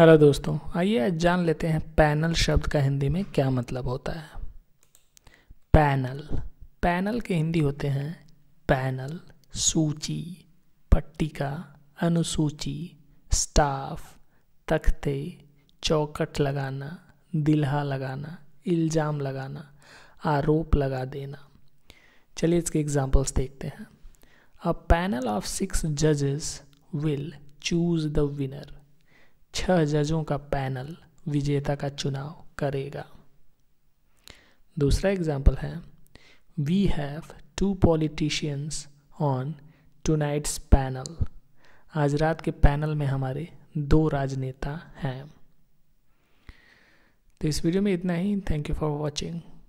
hello दोस्तों आइए आज जान लेते हैं पैनल शब्द का हिंदी में क्या मतलब होता है पैनल पैनल के हिंदी होते हैं पैनल सूची पट्टिका अनुसूची स्टाफ तख्ते चौकट लगाना दिल्हा लगाना इल्ज़ाम लगाना आरोप लगा देना चलिए इसके एग्जांपल्स देखते हैं अ पैनल ऑफ सिक्स जजेस विल चूज़ द विनर छह अच्छा जजों का पैनल विजेता का चुनाव करेगा दूसरा एग्जाम्पल है we have two politicians on tonight's panel आज रात के पैनल में हमारे दो राजनेता हैं तो इस वीडियो में इतना ही थैंक यू फॉर वॉचिंग